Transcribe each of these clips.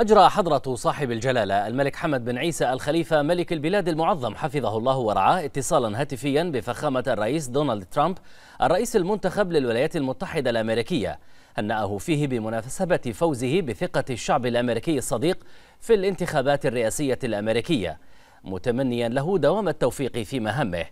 أجرى حضرة صاحب الجلالة الملك حمد بن عيسى الخليفة ملك البلاد المعظم حفظه الله ورعاه اتصالا هاتفيا بفخامة الرئيس دونالد ترامب الرئيس المنتخب للولايات المتحدة الأمريكية هنأه فيه بمناسبة فوزه بثقة الشعب الأمريكي الصديق في الانتخابات الرئاسية الأمريكية متمنيا له دوام التوفيق في مهمه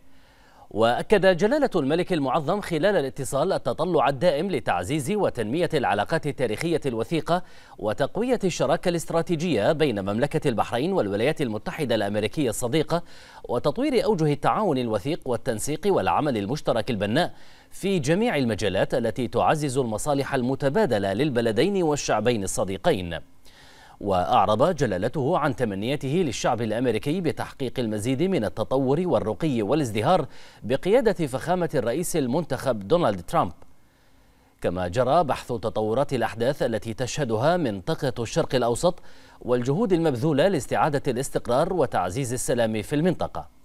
وأكد جلالة الملك المعظم خلال الاتصال التطلع الدائم لتعزيز وتنمية العلاقات التاريخية الوثيقة وتقوية الشراكة الاستراتيجية بين مملكة البحرين والولايات المتحدة الأمريكية الصديقة وتطوير أوجه التعاون الوثيق والتنسيق والعمل المشترك البناء في جميع المجالات التي تعزز المصالح المتبادلة للبلدين والشعبين الصديقين وأعرب جلالته عن تمنيته للشعب الأمريكي بتحقيق المزيد من التطور والرقي والازدهار بقيادة فخامة الرئيس المنتخب دونالد ترامب كما جرى بحث تطورات الأحداث التي تشهدها منطقة الشرق الأوسط والجهود المبذولة لاستعادة الاستقرار وتعزيز السلام في المنطقة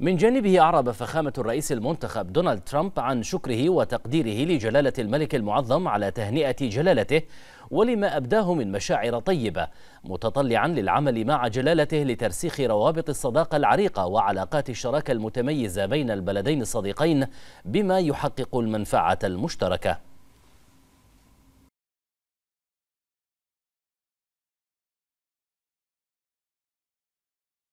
من جانبه أعرب فخامة الرئيس المنتخب دونالد ترامب عن شكره وتقديره لجلالة الملك المعظم على تهنئة جلالته ولما أبداه من مشاعر طيبة متطلعا للعمل مع جلالته لترسيخ روابط الصداقة العريقة وعلاقات الشراكة المتميزة بين البلدين الصديقين بما يحقق المنفعة المشتركة